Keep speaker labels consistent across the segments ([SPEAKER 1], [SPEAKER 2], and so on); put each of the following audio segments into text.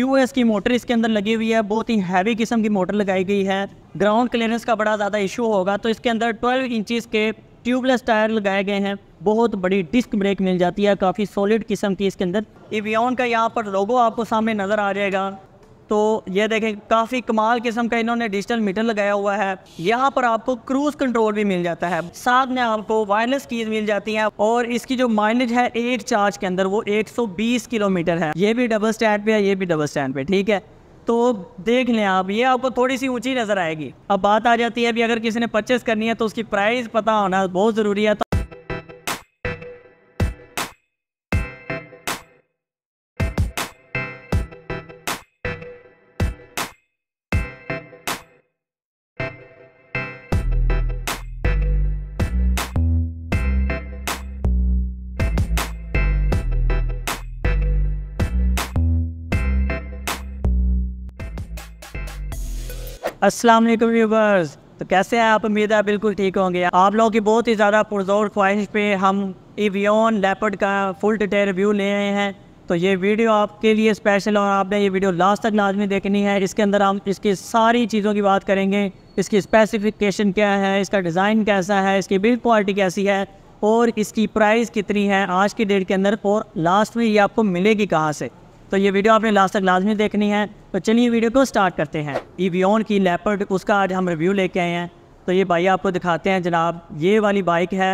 [SPEAKER 1] Q इसकी motor इसके अंदर लगी हुई है बहुत ही हैवी किस्म की मोटर लगाई गई है ग्राउंड क्लियरेंस का बड़ा ज़्यादा इशू होगा तो इसके अंदर 12 इंचेस के ट्यूबलेस टायर लगाए गए हैं बहुत बड़ी डिस्क ब्रेक मिल जाती है काफ़ी सॉलिड किस्म की इसके अंदर इवियन का यहाँ पर लोगो आपको सामने नज़र आ जाएगा तो ये देखें काफ़ी कमाल किस्म का इन्होंने डिजिटल मीटर लगाया हुआ है यहाँ पर आपको क्रूज कंट्रोल भी मिल जाता है साथ में आपको वायरलेस कीज मिल जाती है और इसकी जो माइलेज है एक चार्ज के अंदर वो 120 किलोमीटर है ये भी डबल स्टैंड पे है ये भी डबल स्टैंड पे ठीक है तो देख लें आप ये आपको थोड़ी सी ऊंची नज़र आएगी अब बात आ जाती है अभी अगर किसी ने परचेस करनी है तो उसकी प्राइस पता होना बहुत ज़रूरी है अस्सलाम वालेकुम व्यूवर्स तो कैसे हैं आप उम्मीद है बिल्कुल ठीक होंगे आप लोगों की बहुत ही ज़्यादा पुरजोर ख्वाहिश पे हम इवियन लेपर्ड का फुल डिटेल रिव्यू ले रहे हैं तो ये वीडियो आपके लिए स्पेशल और आपने ये वीडियो लास्ट तक लाजमी देखनी है इसके अंदर हम इसकी सारी चीज़ों की बात करेंगे इसकी स्पेसिफिकेशन क्या है इसका डिज़ाइन कैसा है इसकी बिल्ड क्वालिटी कैसी है और इसकी प्राइस कितनी है आज की डेट के अंदर और लास्ट में ये आपको मिलेगी कहाँ से तो ये वीडियो आपने लास्ट तक लाजमी देखनी है तो चलिए वीडियो को स्टार्ट करते हैं ईवियन की लेपर्ड उसका आज हम रिव्यू लेके आए हैं तो ये बाइक आपको दिखाते हैं जनाब ये वाली बाइक है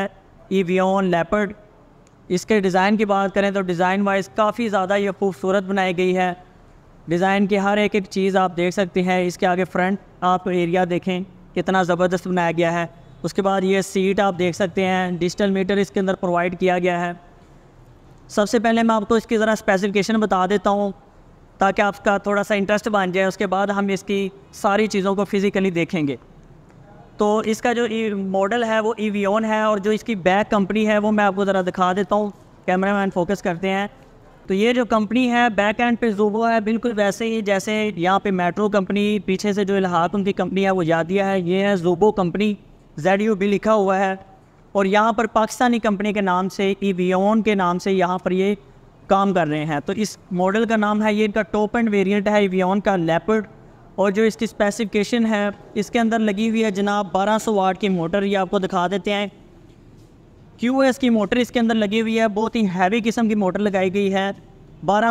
[SPEAKER 1] ईवियन लेपर्ड इसके डिज़ाइन की बात करें तो डिज़ाइन वाइज काफ़ी ज़्यादा ये खूबसूरत बनाई गई है डिज़ाइन की हर एक एक चीज़ आप देख सकते हैं इसके आगे फ्रंट आप एरिया देखें कितना ज़बरदस्त बनाया गया है उसके बाद ये सीट आप देख सकते हैं डिजिटल मीटर इसके अंदर प्रोवाइड किया गया है सबसे पहले मैं आपको इसकी ज़रा स्पेसिफिकेशन बता देता हूँ ताकि आपका थोड़ा सा इंटरेस्ट बन जाए उसके बाद हम इसकी सारी चीज़ों को फिज़िकली देखेंगे तो इसका जो मॉडल है वो ई है और जो इसकी बैक कंपनी है वो मैं आपको ज़रा दिखा देता हूँ कैमरा मैन फोकस करते हैं तो ये जो कंपनी है बैक एंड पे जूबो है बिल्कुल वैसे ही जैसे यहाँ पे मेट्रो कंपनी पीछे से जो इलाहा उनकी कंपनी है वो यादिया है ये है जूबो कंपनी जेड यू भी लिखा हुआ है और यहाँ पर पाकिस्तानी कंपनी के नाम से ईवीओन e के नाम से यहाँ पर ये काम कर रहे हैं तो इस मॉडल का नाम है ये इनका टॉप एंड वेरिएंट है ईवीओन e का लेपर्ड और जो इसकी स्पेसिफिकेशन है इसके अंदर लगी हुई है जनाब 1200 वाट की मोटर ये आपको दिखा देते हैं क्यू एस की मोटर इसके अंदर लगी हुई है बहुत ही हैवी किस्म की मोटर लगाई गई है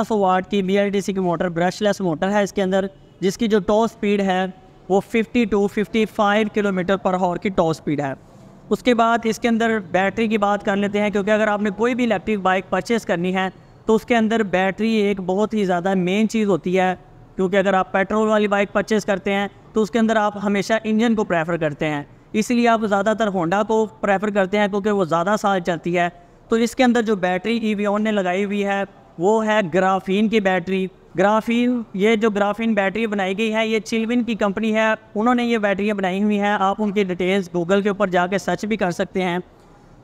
[SPEAKER 1] सौ वाट की बी की मोटर ब्रशलेस मोटर है इसके अंदर जिसकी जो टॉप स्पीड है वो 50 टू 55 किलोमीटर पर आवर की टॉप स्पीड है उसके बाद इसके अंदर बैटरी की बात कर लेते हैं क्योंकि अगर आपने कोई भी इलेक्ट्रिक बाइक परचेस करनी है तो उसके अंदर बैटरी एक बहुत ही ज़्यादा मेन चीज़ होती है क्योंकि अगर आप पेट्रोल वाली बाइक परचेस करते हैं तो उसके अंदर आप हमेशा इंजन को प्रेफर करते हैं इसलिए आप ज़्यादातर होंडा को प्रेफर करते हैं क्योंकि वो ज़्यादा साल चलती है तो इसके अंदर जो बैटरी ई ने लगाई हुई है वो है ग्राफीन की बैटरी ग्राफीन ये जो ग्राफीन बैटरी बनाई गई है ये चिलविन की कंपनी है उन्होंने ये बैटरियाँ बनाई हुई हैं आप उनकी डिटेल्स गूगल के ऊपर जाके सर्च भी कर सकते हैं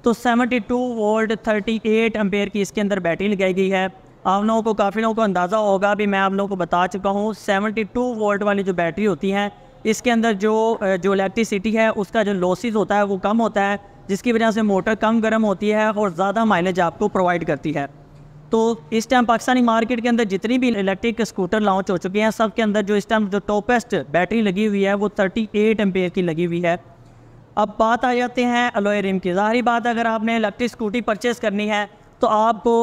[SPEAKER 1] तो 72 वोल्ट 38 एट एम्पेयर की इसके अंदर बैटरी लगाई गई है आप लोगों को काफ़ी लोगों को अंदाज़ा होगा अभी मैं आप लोगों को बता चुका हूँ 72 वोल्ट वाली जो बैटरी होती हैं इसके अंदर जो जो इलेक्ट्रिसिटी है उसका जो लॉसेज होता है वो कम होता है जिसकी वजह से मोटर कम गर्म होती है और ज़्यादा माइलेज आपको प्रोवाइड करती है तो इस टाइम पाकिस्तानी मार्केट के अंदर जितनी भी इलेक्ट्रिक स्कूटर लॉन्च हो चुके हैं सब के अंदर जो इस टाइम जो टॉपेस्ट बैटरी लगी हुई है वो थर्टी एट की लगी हुई है अब बात आ जाते हैं अलोए रिम की ज़ाहरी बात अगर आपने इलेक्ट्रिक स्कूटी परचेस करनी है तो आपको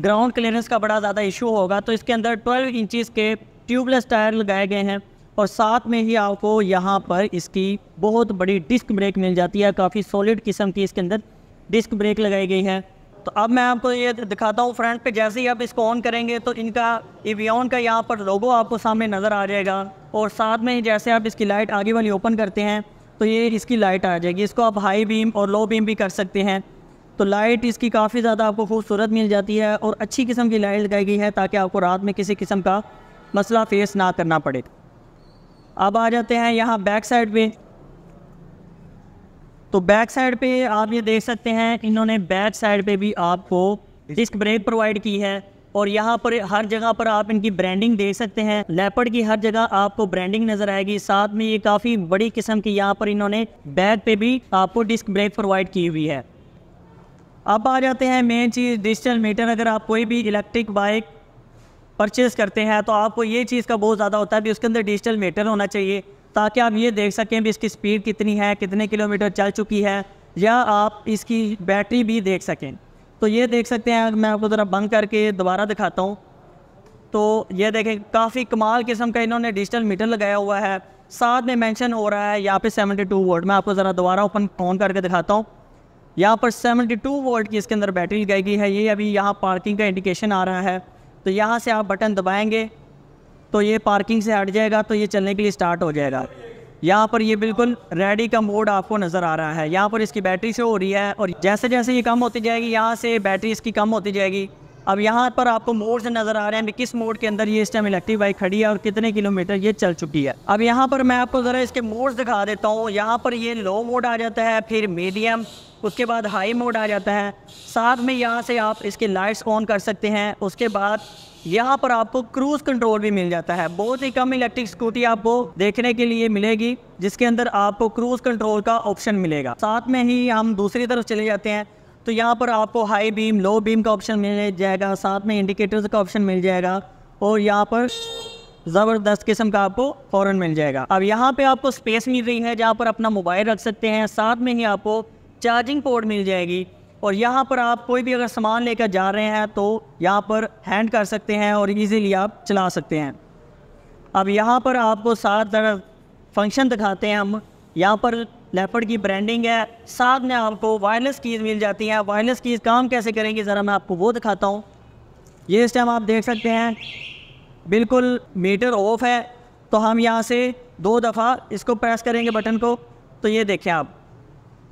[SPEAKER 1] ग्राउंड क्लियरेंस का बड़ा ज़्यादा इशू होगा तो इसके अंदर 12 इंचज़ के ट्यूबलेस टायर लगाए गए हैं और साथ में ही आपको यहाँ पर इसकी बहुत बड़ी डिस्क ब्रेक मिल जाती है काफ़ी सॉलिड किस्म की इसके अंदर डिस्क ब्रेक लगाई गई है तो अब मैं आपको ये दिखाता हूँ फ्रंट पे जैसे ही आप इसको ऑन करेंगे तो इनका इवियन का यहाँ पर लोगो आपको सामने नज़र आ जाएगा और साथ में जैसे आप इसकी लाइट आगे वाली ओपन करते हैं तो ये इसकी लाइट आ जाएगी इसको आप हाई बीम और लो बीम भी कर सकते हैं तो लाइट इसकी काफ़ी ज़्यादा आपको खूबसूरत मिल जाती है और अच्छी किस्म की लाइट लगाई गई है ताकि आपको रात में किसी किस्म का मसला फेस ना करना पड़े अब आ जाते हैं यहाँ बैक साइड पर तो बैक साइड पे आप ये देख सकते हैं इन्होंने बैक साइड पे भी आपको डिस्क ब्रेक प्रोवाइड की है और यहाँ पर हर जगह पर आप इनकी ब्रांडिंग देख सकते हैं लेपर्ड की हर जगह आपको ब्रांडिंग नजर आएगी साथ में ये काफ़ी बड़ी किस्म की यहाँ पर इन्होंने बैक पे भी आपको डिस्क ब्रेक प्रोवाइड की हुई है अब आ जाते हैं मेन चीज़ डिजिटल मीटर अगर आप कोई भी इलेक्ट्रिक बाइक परचेज़ करते हैं तो आपको ये चीज़ का बहुत ज़्यादा होता है भी उसके अंदर डिजिटल मीटर होना चाहिए ताकि आप ये देख सकें भी इसकी स्पीड कितनी है कितने किलोमीटर चल चुकी है या आप इसकी बैटरी भी देख सकें तो ये देख सकते हैं मैं आपको ज़रा बंद करके दोबारा दिखाता हूँ तो ये देखें काफ़ी कमाल किस्म का इन्होंने डिजिटल मीटर लगाया हुआ है साथ में मेंशन हो रहा है यहाँ पे 72 टू वोल्ट मैं आपको ज़रा दोबारा ओपन ऑन करके दिखाता हूँ यहाँ पर 72 टू वोल्ट की इसके अंदर बैटरी लगाई गई है ये अभी यहाँ पार्किंग का इंडिकेशन आ रहा है तो यहाँ से आप बटन दबाएंगे तो ये पार्किंग से हट जाएगा तो ये चलने के लिए स्टार्ट हो जाएगा यहाँ पर ये बिल्कुल रेडी का मोड आपको नज़र आ रहा है यहाँ पर इसकी बैटरी से हो रही है और जैसे जैसे ये कम होती जाएगी यहाँ से बैटरी इसकी कम होती जाएगी अब यहाँ पर आपको मोड से नजर आ रहे हैं भी किस मोड के अंदर ये इस टाइम इलेक्ट्रिक बाइक खड़ी है और कितने किलोमीटर ये चल चुकी है अब यहाँ पर मैं आपको ज़रा इसके मोड्स दिखा देता हूँ यहाँ पर ये लो मोड आ जाता है फिर मीडियम उसके बाद हाई मोड आ जाता है साथ में यहाँ से आप इसके लाइट्स ऑन कर सकते हैं उसके बाद यहाँ पर आपको क्रूज़ कंट्रोल भी मिल जाता है बहुत ही कम इलेक्ट्रिक स्कूटी आपको देखने के लिए मिलेगी जिसके अंदर आपको क्रूज़ कंट्रोल का ऑप्शन मिलेगा साथ में ही हम दूसरी तरफ चले जाते हैं तो यहाँ पर आपको हाई बीम लो बीम का ऑप्शन मिल जाएगा साथ में इंडिकेटर्स का ऑप्शन मिल जाएगा और यहाँ पर ज़बरदस्त किस्म का आपको फ़ौरन मिल जाएगा अब यहाँ पे आपको स्पेस मिल रही है जहाँ पर अपना मोबाइल रख सकते हैं साथ में ही आपको चार्जिंग पोर्ट मिल जाएगी और यहाँ पर आप कोई भी अगर सामान लेकर जा रहे हैं तो यहाँ पर हैंड कर सकते हैं और ईज़िली आप चला सकते हैं अब यहाँ पर आपको सात तरह फंक्शन दिखाते हैं हम यहाँ पर लेपर्ड की ब्रांडिंग है साथ में आपको वायरलेस कीज़ मिल जाती हैं वायरलेस कीज़ काम कैसे करेंगी ज़रा मैं आपको वो दिखाता हूँ ये इस टाइम आप देख सकते हैं बिल्कुल मीटर ऑफ है तो हम यहाँ से दो दफ़ा इसको प्रेस करेंगे बटन को तो ये देखें आप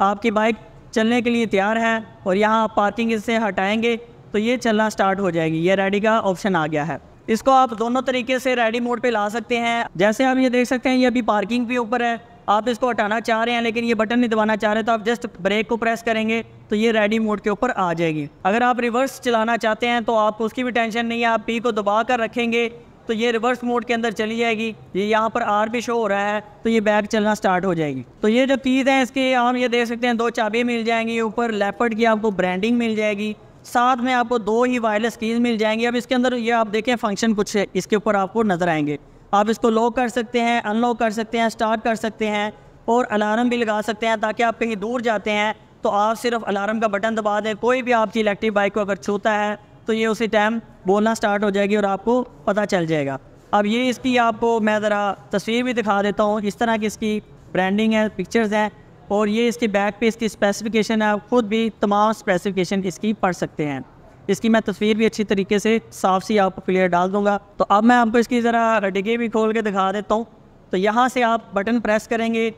[SPEAKER 1] आपकी बाइक चलने के लिए तैयार है और यहाँ आप पार्किंग इससे हटाएंगे तो ये चलना स्टार्ट हो जाएगी ये रेडी का ऑप्शन आ गया है इसको आप दोनों तरीके से रेडी मोड पे ला सकते हैं जैसे आप ये देख सकते हैं ये अभी पार्किंग भी ऊपर है आप इसको हटाना चाह रहे हैं लेकिन ये बटन नहीं दबाना चाह रहे तो आप जस्ट ब्रेक को प्रेस करेंगे तो ये रेडी मोड के ऊपर आ जाएगी अगर आप रिवर्स चलाना चाहते हैं तो आपको उसकी भी टेंशन नहीं है आप पी को दबा कर रखेंगे तो ये रिवर्स मोड के अंदर चली जाएगी ये यहाँ पर आर भी शो हो रहा है तो ये बैग चलना स्टार्ट हो जाएगी तो ये जो चीज़ है इसके हम ये देख सकते हैं दो चाबी मिल जाएंगी ऊपर लेपर्ड की आपको ब्रांडिंग मिल जाएगी साथ में आपको दो ही वायरलेस कीज मिल जाएंगी अब इसके अंदर ये आप देखें फंक्शन कुछ इसके ऊपर आपको नज़र आएंगे आप इसको लॉक कर सकते हैं अनलॉक कर सकते हैं स्टार्ट कर सकते हैं और अलार्म भी लगा सकते हैं ताकि आप कहीं दूर जाते हैं तो आप सिर्फ अलार्म का बटन दबा दें कोई भी आपकी इलेक्ट्रिक बाइक को अगर छूता है तो ये उसी टाइम बोलना स्टार्ट हो जाएगी और आपको पता चल जाएगा अब ये इसकी आपको मैं ज़रा तस्वीर भी दिखा देता हूँ इस तरह की इसकी ब्रांडिंग है पिक्चर्स हैं और ये इसके बैक पे इसकी स्पेसिफिकेशन है आप ख़ुद भी तमाम स्पेसिफिकेशन इसकी पढ़ सकते हैं इसकी मैं तस्वीर भी अच्छी तरीके से साफ सी आपको क्लियर डाल दूंगा तो अब मैं आपको इसकी ज़रा डिगे भी खोल के दिखा देता हूँ तो यहाँ से आप बटन प्रेस करेंगे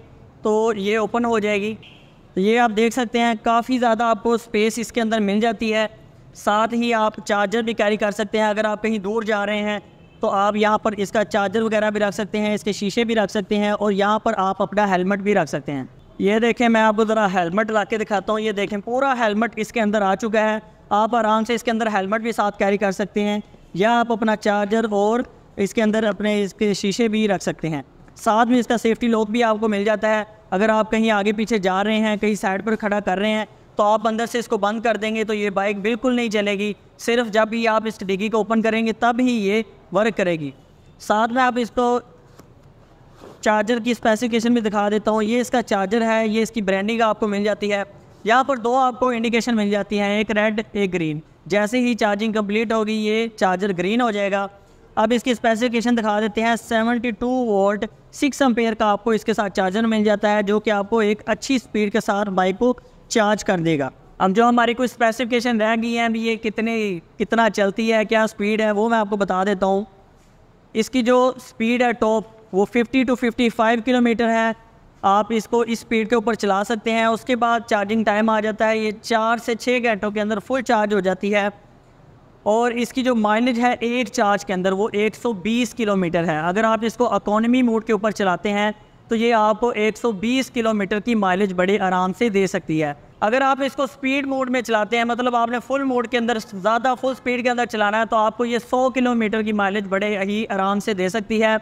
[SPEAKER 1] तो ये ओपन हो जाएगी तो ये आप देख सकते हैं काफ़ी ज़्यादा आपको स्पेस इसके अंदर मिल जाती है साथ ही आप चार्जर भी कैरी कर सकते हैं अगर आप कहीं दूर जा रहे हैं तो आप यहाँ पर इसका चार्जर वगैरह भी रख सकते हैं इसके शीशे भी रख सकते हैं और यहाँ पर आप अपना हेलमेट भी रख सकते हैं ये देखें मैं आपको ज़रा हेलमेट ला के दिखाता हूँ ये देखें पूरा हेलमेट इसके अंदर आ चुका है आप आराम से इसके अंदर हेलमेट भी साथ कैरी कर सकते हैं या आप अपना चार्जर और इसके अंदर अपने इसके शीशे भी रख सकते हैं साथ में इसका सेफ्टी लॉक भी आपको मिल जाता है अगर आप कहीं आगे पीछे जा रहे हैं कहीं साइड पर खड़ा कर रहे हैं तो आप अंदर से इसको बंद कर देंगे तो ये बाइक बिल्कुल नहीं चलेगी सिर्फ जब भी आप इस डिग्गी को ओपन करेंगे तब ही ये वर्क करेगी साथ में आप इसको चार्जर की स्पेसिफिकेशन भी दिखा देता हूँ ये इसका चार्जर है ये इसकी ब्रांडिंग आपको मिल जाती है यहाँ पर दो आपको इंडिकेशन मिल जाती है एक रेड एक ग्रीन जैसे ही चार्जिंग कंप्लीट होगी ये चार्जर ग्रीन हो जाएगा अब इसकी स्पेसिफिकेशन दिखा देते हैं टू वोल्ट सिक्स एम्पेयर का आपको इसके साथ चार्जर मिल जाता है जो कि आपको एक अच्छी स्पीड के साथ बाइक को चार्ज कर देगा अब जो हमारी कोई स्पेसिफिकेशन रह गई है अभी ये कितने कितना चलती है क्या स्पीड है वो मैं आपको बता देता हूँ इसकी जो स्पीड है टॉप वो 50 टू 55 किलोमीटर है आप इसको इस स्पीड के ऊपर चला सकते हैं उसके बाद चार्जिंग टाइम आ जाता है ये चार से छः घंटों के अंदर फुल चार्ज हो जाती है और इसकी जो माइलेज है एट चार्ज के अंदर वो 120 किलोमीटर है अगर आप इसको अकोनमी मोड के ऊपर चलाते हैं तो ये आपको 120 किलोमीटर की माइलेज बड़े आराम से दे सकती है अगर आप इसको स्पीड मोड में चलाते हैं मतलब आपने फुल मोड के अंदर ज़्यादा फुल स्पीड के अंदर चलाना है तो आपको ये 100 किलोमीटर की माइलेज बड़े ही आराम से दे सकती है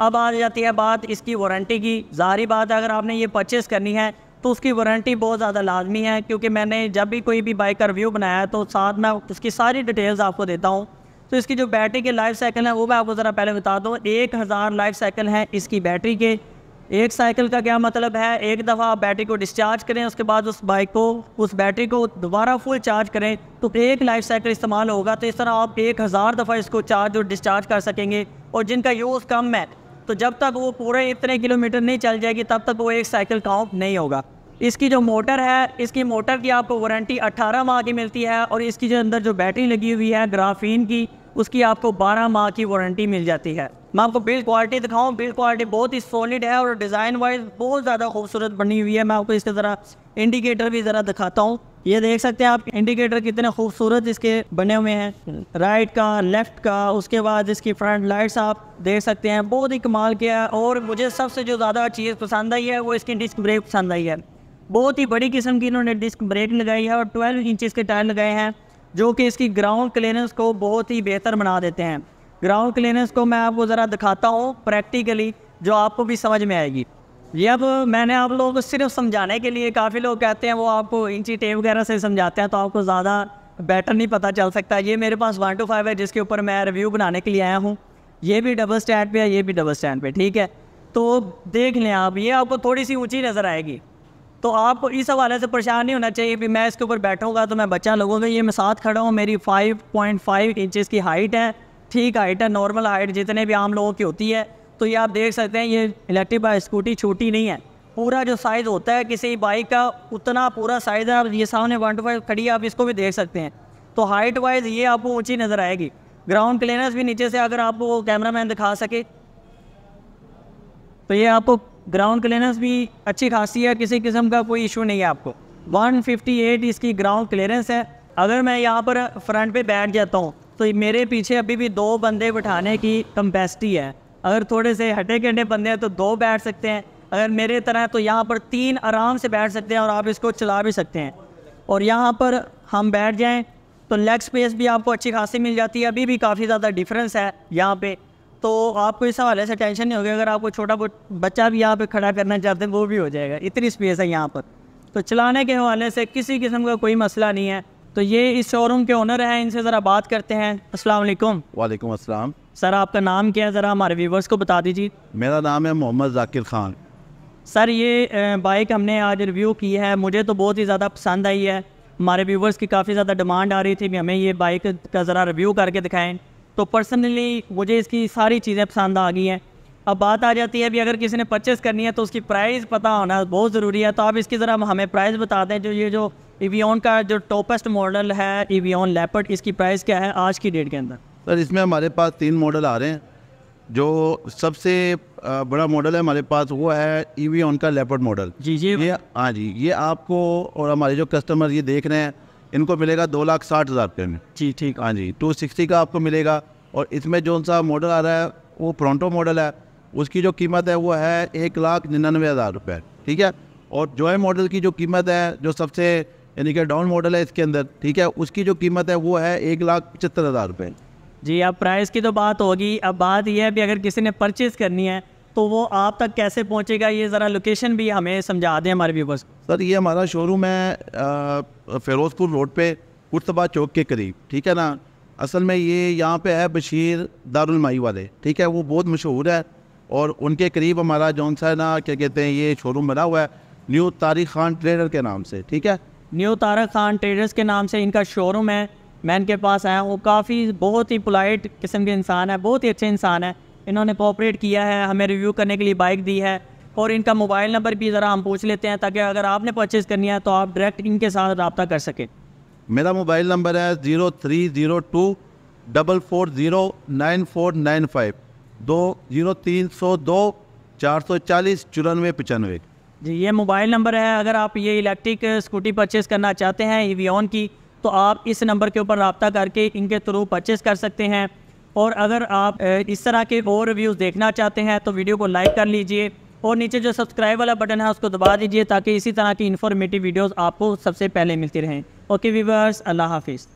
[SPEAKER 1] अब आ जाती है बात इसकी वारंटी की ज़ाहरी बात है अगर आपने ये परचेज़ करनी है तो उसकी वारंटी बहुत ज़्यादा लाजमी है क्योंकि मैंने जब भी कोई भी बाइक का रिव्यू बनाया है तो साथ में उसकी सारी डिटेल्स आपको देता हूँ तो इसकी जो बैटरी के लाइफ साइकिल है वो मैं आपको ज़रा पहले बता दूँ एक हज़ार लाइफ साइकिल है इसकी बैटरी के एक साइकिल का क्या मतलब है एक दफ़ा आप बैटरी को डिस्चार्ज करें उसके बाद उस बाइक को उस बैटरी को दोबारा फुल चार्ज करें तो एक लाइफ साइकिल इस्तेमाल होगा तो इस तरह आप एक हज़ार दफ़ा इसको चार्ज और डिस्चार्ज कर सकेंगे और जिनका यूज़ कम है तो जब तक वो पूरे इतने किलोमीटर नहीं चल जाएगी तब तक वो एक साइकिल काउंट नहीं होगा इसकी जो मोटर है इसकी मोटर की आपको वारंटी 18 माह की मिलती है और इसकी जो अंदर जो बैटरी लगी हुई है ग्राफीन की उसकी आपको 12 माह की वारंटी मिल जाती है मैं आपको बिल्ड क्वालिटी दिखाऊं बिल्ड क्वालिटी बहुत ही सॉलिड है और डिज़ाइन वाइज बहुत ज़्यादा खूबसूरत बनी हुई है मैं आपको इसके ज़रा इंडिकेटर भी ज़रा दिखाता हूँ ये देख सकते हैं आप इंडिकेटर कितने खूबसूरत इसके बने हुए हैं राइट का लेफ्ट का उसके बाद इसकी फ्रंट लाइट्स आप देख सकते हैं बहुत ही कमाल किया है और मुझे सबसे जो ज़्यादा चीज़ पसंद आई है वो इसकी डिस्क ब्रेक पसंद आई है बहुत ही बड़ी किस्म की इन्होंने डिस्क ब्रेक लगाई है और ट्वेल्व इंचज़ के टायर लगाए हैं जो कि इसकी ग्राउंड क्लियरेंस को बहुत ही बेहतर बना देते हैं ग्राउंड क्लियरेंस को मैं आपको ज़रा दिखाता हूँ प्रैक्टिकली जो आपको भी समझ में आएगी ये अब मैंने आप लोगों को सिर्फ समझाने के लिए काफ़ी लोग कहते हैं वो आपको इंची टेप वगैरह से समझाते हैं तो आपको ज़्यादा बेटर नहीं पता चल सकता ये मेरे पास वन टू फाइव है जिसके ऊपर मैं रिव्यू बनाने के लिए आया हूँ ये भी डबल स्टैंड पे है ये भी डबल स्टैंड पे ठीक है तो देख लें आप ये आपको थोड़ी सी ऊँची नज़र आएगी तो आपको इस हवाले से परेशान नहीं होना चाहिए कि मैं इसके ऊपर बैठूंगा तो मैं बच्चा लगूंगा ये मैं साथ खड़ा हूँ मेरी फाइव पॉइंट की हाइट है ठीक हाइट है नॉर्मल हाइट जितने भी आम लोगों की होती है तो ये आप देख सकते हैं ये इलेक्ट्रिक बाइक स्कूटी छोटी नहीं है पूरा जो साइज़ होता है किसी बाइक का उतना पूरा साइज़ है आप ये सामने वन टू फाइव खड़ी आप इसको भी देख सकते हैं तो हाइट वाइज ये आपको ऊँची नज़र आएगी ग्राउंड क्लियरेंस भी नीचे से अगर आपको कैमरा मैन दिखा सके तो ये आपको ग्राउंड क्लियरेंस भी अच्छी खासी है किसी किस्म का कोई इशू नहीं है आपको 158 इसकी ग्राउंड क्लियरेंस है अगर मैं यहाँ पर फ्रंट पे बैठ जाता हूँ तो मेरे पीछे अभी भी दो बंदे बैठाने की कंपेसिटी है अगर थोड़े से हटे कटे बंदे हैं तो दो बैठ सकते हैं अगर मेरे तरह तो यहाँ पर तीन आराम से बैठ सकते हैं और आप इसको चला भी सकते हैं और यहाँ पर हम बैठ जाएँ तो लेग स्पेस भी आपको अच्छी खासी मिल जाती है अभी भी काफ़ी ज़्यादा डिफरेंस है यहाँ पर तो आपको इस हवाले से टेंशन नहीं होगी अगर आपको छोटा बच्चा भी यहाँ पर खड़ा करना चाहते हैं वो भी हो जाएगा इतनी स्पेस है यहाँ पर तो चलाने के हवाले से किसी किस्म का कोई मसला नहीं है तो ये इस शोरूम के ओनर हैं इनसे ज़रा बात करते हैं अस्सलाम वालेकुम वालेकुम अस्सलाम सर आपका नाम क्या है ज़रा हमारे व्यूवर्स को बता दीजिए मेरा नाम है मोहम्मद जाकिर खान सर ये बाइक हमने आज रिव्यू की है मुझे तो बहुत ही ज़्यादा पसंद आई है हमारे व्यूवर्स की काफ़ी ज़्यादा डिमांड आ रही थी कि हमें ये बाइक का ज़रा रिव्यू करके दिखाएँ तो पर्सनली मुझे इसकी सारी चीज़ें पसंद आ गई हैं अब बात आ जाती है भी अगर किसी ने परचेस करनी है तो उसकी प्राइस पता होना बहुत ज़रूरी है तो आप इसकी ज़रा हमें प्राइस बता दें जो ये जो ईवीओन का जो टॉपेस्ट मॉडल है ईवीओन लेपर्ड इसकी प्राइस क्या है आज की डेट के अंदर
[SPEAKER 2] सर इसमें हमारे पास तीन मॉडल आ रहे हैं जो सबसे बड़ा मॉडल है हमारे पास वो है ई का लेपर्ड मॉडल जी जी ये हाँ जी ये आपको और हमारे जो कस्टमर ये देख रहे हैं इनको मिलेगा दो लाख साठ हज़ार रुपये में जी ठीक हाँ जी टू सिक्सटी का आपको मिलेगा और इसमें जो सा मॉडल आ रहा है वो प्रोंटो मॉडल है उसकी जो कीमत है वो है एक लाख निन्यानवे हज़ार रुपये ठीक है और जॉय मॉडल की जो कीमत है जो सबसे यानी कि डाउन मॉडल है इसके अंदर ठीक है उसकी जो कीमत है वो है एक लाख पचहत्तर हज़ार रुपये
[SPEAKER 1] जी अब प्राइस की तो बात होगी अब बात यह है भी अगर किसी ने परचेज़ करनी है तो वो आप तक कैसे पहुंचेगा ये ज़रा लोकेशन भी हमें समझा
[SPEAKER 2] दें हमारे व्यूवर्स सर ये हमारा शोरूम है फ़िरोज़पुर रोड पे कुर्तबा चौक के करीब ठीक है ना असल में ये यहाँ पे है बशीर दारुलमाई वाले ठीक है वो बहुत मशहूर है और उनके करीब हमारा जौन सा ना क्या कहते हैं ये शोरूम बना हुआ है न्यू तारिक खान ट्रेडर के नाम से ठीक है
[SPEAKER 1] न्यू तारक खान ट्रेडर्स के नाम से इनका शोरूम है मैं इनके पास आया हूँ काफ़ी बहुत ही पोलाइट किस्म के इंसान है बहुत ही अच्छे इंसान है इन्होंने कोऑपरेट किया है हमें रिव्यू करने के लिए बाइक दी है और इनका मोबाइल नंबर भी ज़रा हम पूछ लेते हैं ताकि अगर आपने परचेज़ करनी है तो आप डायरेक्ट इनके साथ रबता कर सकें
[SPEAKER 2] मेरा मोबाइल नंबर है zero three zero two double four zero nine four nine five दो ज़ीरो तीन सौ दो चार सौ चालीस चुरानवे पचानवे जी ये
[SPEAKER 1] मोबाइल नंबर है अगर आप ये इलेक्ट्रिक स्कूटी परचेज़ करना चाहते हैं ई की तो आप इस नंबर के ऊपर रबता करके इनके थ्रू परचेज़ कर सकते हैं और अगर आप इस तरह के और रिव्यूज़ देखना चाहते हैं तो वीडियो को लाइक कर लीजिए और नीचे जो सब्सक्राइब वाला बटन है उसको दबा दीजिए ताकि इसी तरह की इन्फॉर्मेटिव वीडियोस आपको सबसे पहले मिलती रहें ओके वीवर्स अल्लाह हाफिज़